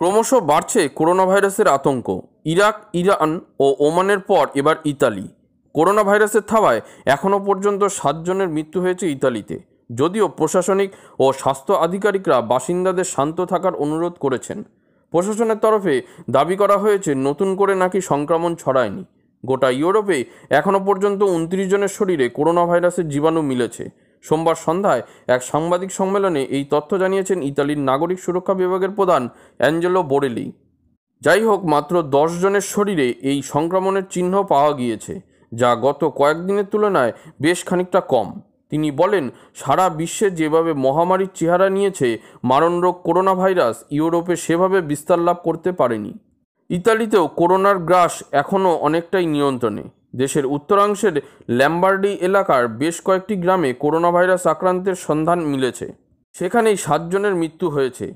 ক্রমশ বাড়ছে করোনা ভাইরাসের আতঙ্ক ইরাক ইরান ও ওমানের পর এবার ইতালি করোনা ভাইরাসের থাবায় এখনও পর্যন্ত সাতজনের মৃত্যু হয়েছে ইতালিতে যদিও প্রশাসনিক ও স্বাস্থ্য আধিকারিকরা বাসিন্দাদের শান্ত থাকার অনুরোধ করেছেন প্রশাসনের তরফে দাবি করা হয়েছে নতুন করে নাকি সংক্রমণ ছড়ায়নি গোটা ইউরোপে এখনও পর্যন্ত উনত্রিশ জনের শরীরে করোনা ভাইরাসের জীবাণু মিলেছে সোমবার সন্ধ্যায় এক সাংবাদিক সম্মেলনে এই তথ্য জানিয়েছেন ইতালির নাগরিক সুরক্ষা বিভাগের প্রধান অ্যাঞ্জেলো বোরেলি যাই হোক মাত্র দশ জনের শরীরে এই সংক্রমণের চিহ্ন পাওয়া গিয়েছে যা গত কয়েকদিনের তুলনায় বেশ খানিকটা কম তিনি বলেন সারা বিশ্বে যেভাবে মহামারীর চেহারা নিয়েছে মারণ রোগ করোনা ভাইরাস ইউরোপে সেভাবে বিস্তার লাভ করতে পারেনি ইতালিতেও করোনার গ্রাস এখনও অনেকটাই নিয়ন্ত্রণে দেশের উত্তরাংশের ল্যাম্বার্ডি এলাকার বেশ কয়েকটি গ্রামে করোনা ভাইরাস আক্রান্তের সন্ধান মিলেছে সেখানেই সাতজনের মৃত্যু হয়েছে